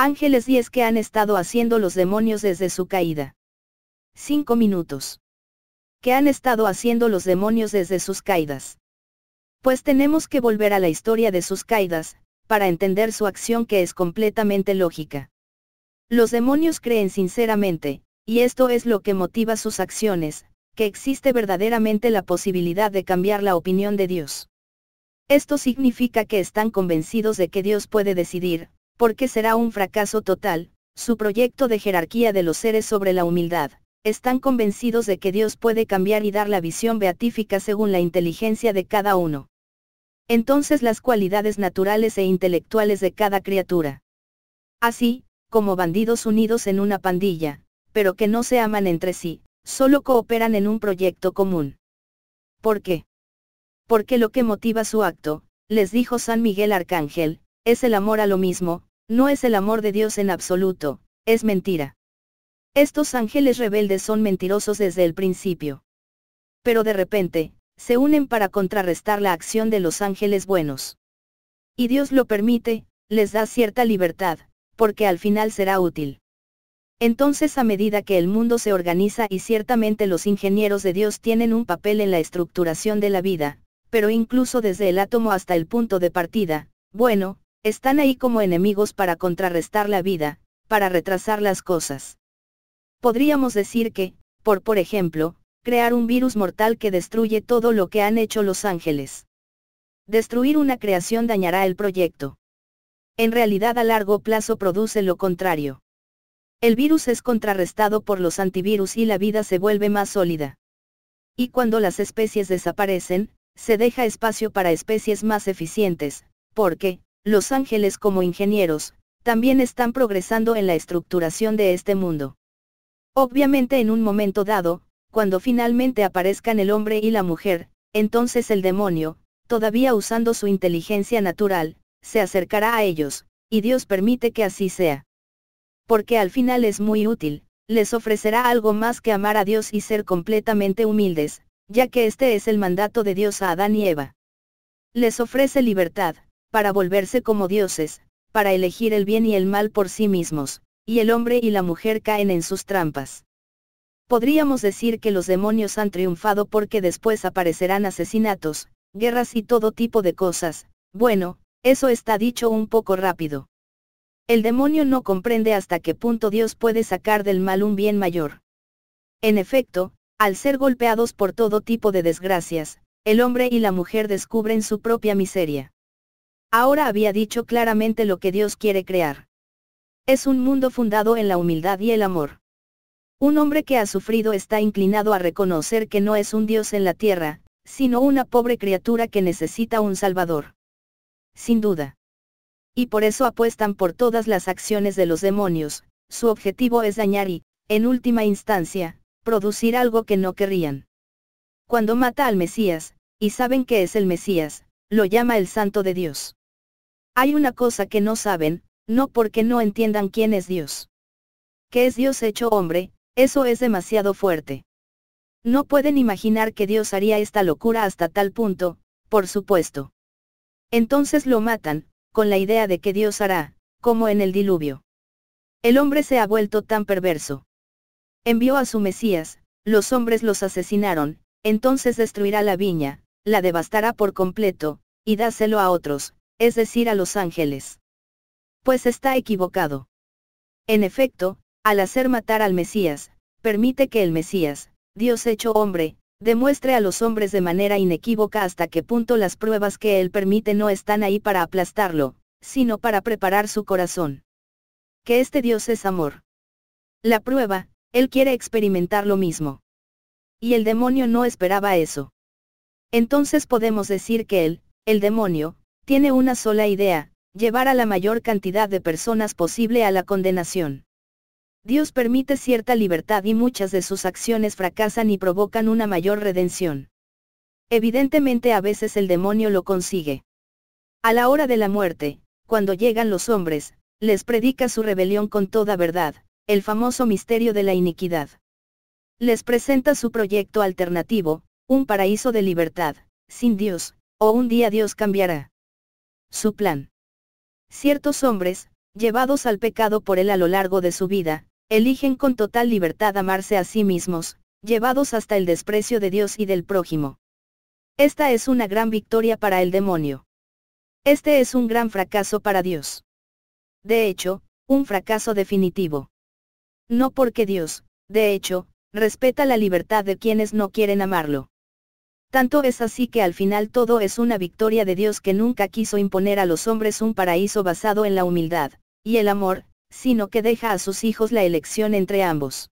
Ángeles 10 que han estado haciendo los demonios desde su caída. 5 minutos. ¿Qué han estado haciendo los demonios desde sus caídas? Pues tenemos que volver a la historia de sus caídas, para entender su acción que es completamente lógica. Los demonios creen sinceramente, y esto es lo que motiva sus acciones, que existe verdaderamente la posibilidad de cambiar la opinión de Dios. Esto significa que están convencidos de que Dios puede decidir, porque será un fracaso total, su proyecto de jerarquía de los seres sobre la humildad, están convencidos de que Dios puede cambiar y dar la visión beatífica según la inteligencia de cada uno. Entonces las cualidades naturales e intelectuales de cada criatura. Así, como bandidos unidos en una pandilla, pero que no se aman entre sí, solo cooperan en un proyecto común. ¿Por qué? Porque lo que motiva su acto, les dijo San Miguel Arcángel, es el amor a lo mismo, no es el amor de Dios en absoluto, es mentira. Estos ángeles rebeldes son mentirosos desde el principio. Pero de repente, se unen para contrarrestar la acción de los ángeles buenos. Y Dios lo permite, les da cierta libertad, porque al final será útil. Entonces a medida que el mundo se organiza y ciertamente los ingenieros de Dios tienen un papel en la estructuración de la vida, pero incluso desde el átomo hasta el punto de partida, bueno, están ahí como enemigos para contrarrestar la vida, para retrasar las cosas. Podríamos decir que, por por ejemplo, crear un virus mortal que destruye todo lo que han hecho los ángeles. Destruir una creación dañará el proyecto. En realidad a largo plazo produce lo contrario. El virus es contrarrestado por los antivirus y la vida se vuelve más sólida. Y cuando las especies desaparecen, se deja espacio para especies más eficientes, porque, los ángeles como ingenieros, también están progresando en la estructuración de este mundo. Obviamente en un momento dado, cuando finalmente aparezcan el hombre y la mujer, entonces el demonio, todavía usando su inteligencia natural, se acercará a ellos, y Dios permite que así sea. Porque al final es muy útil, les ofrecerá algo más que amar a Dios y ser completamente humildes, ya que este es el mandato de Dios a Adán y Eva. Les ofrece libertad, para volverse como dioses, para elegir el bien y el mal por sí mismos, y el hombre y la mujer caen en sus trampas. Podríamos decir que los demonios han triunfado porque después aparecerán asesinatos, guerras y todo tipo de cosas, bueno, eso está dicho un poco rápido. El demonio no comprende hasta qué punto Dios puede sacar del mal un bien mayor. En efecto, al ser golpeados por todo tipo de desgracias, el hombre y la mujer descubren su propia miseria. Ahora había dicho claramente lo que Dios quiere crear. Es un mundo fundado en la humildad y el amor. Un hombre que ha sufrido está inclinado a reconocer que no es un Dios en la tierra, sino una pobre criatura que necesita un Salvador. Sin duda. Y por eso apuestan por todas las acciones de los demonios, su objetivo es dañar y, en última instancia, producir algo que no querrían. Cuando mata al Mesías, y saben que es el Mesías, lo llama el Santo de Dios. Hay una cosa que no saben, no porque no entiendan quién es Dios. Que es Dios hecho hombre, eso es demasiado fuerte. No pueden imaginar que Dios haría esta locura hasta tal punto, por supuesto. Entonces lo matan, con la idea de que Dios hará, como en el diluvio. El hombre se ha vuelto tan perverso. Envió a su Mesías, los hombres los asesinaron, entonces destruirá la viña, la devastará por completo, y dáselo a otros, es decir a los ángeles. Pues está equivocado. En efecto, al hacer matar al Mesías, permite que el Mesías, Dios hecho hombre, demuestre a los hombres de manera inequívoca hasta qué punto las pruebas que Él permite no están ahí para aplastarlo, sino para preparar su corazón. Que este Dios es amor. La prueba, Él quiere experimentar lo mismo. Y el demonio no esperaba eso. Entonces podemos decir que Él, el demonio, tiene una sola idea, llevar a la mayor cantidad de personas posible a la condenación. Dios permite cierta libertad y muchas de sus acciones fracasan y provocan una mayor redención. Evidentemente a veces el demonio lo consigue. A la hora de la muerte, cuando llegan los hombres, les predica su rebelión con toda verdad, el famoso misterio de la iniquidad. Les presenta su proyecto alternativo, un paraíso de libertad, sin Dios, o un día Dios cambiará. Su plan. Ciertos hombres, llevados al pecado por él a lo largo de su vida, eligen con total libertad amarse a sí mismos, llevados hasta el desprecio de Dios y del prójimo. Esta es una gran victoria para el demonio. Este es un gran fracaso para Dios. De hecho, un fracaso definitivo. No porque Dios, de hecho, respeta la libertad de quienes no quieren amarlo. Tanto es así que al final todo es una victoria de Dios que nunca quiso imponer a los hombres un paraíso basado en la humildad, y el amor, sino que deja a sus hijos la elección entre ambos.